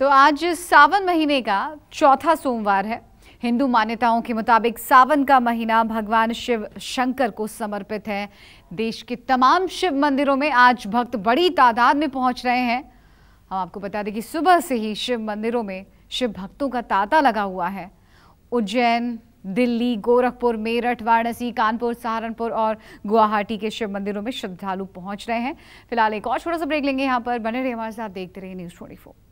तो आज सावन महीने का चौथा सोमवार है हिंदू मान्यताओं के मुताबिक सावन का महीना भगवान शिव शंकर को समर्पित है देश के तमाम शिव मंदिरों में आज भक्त बड़ी तादाद में पहुंच रहे हैं हम आपको बता दें कि सुबह से ही शिव मंदिरों में शिव भक्तों का तांता लगा हुआ है उज्जैन दिल्ली गोरखपुर मेरठ वाराणसी कानपुर सहारनपुर और गुवाहाटी के शिव मंदिरों में श्रद्धालु पहुंच रहे हैं फिलहाल एक और छोटा सा ब्रेक लेंगे यहाँ पर बने रहे हमारे साथ देखते रहिए न्यूज़ ट्वेंटी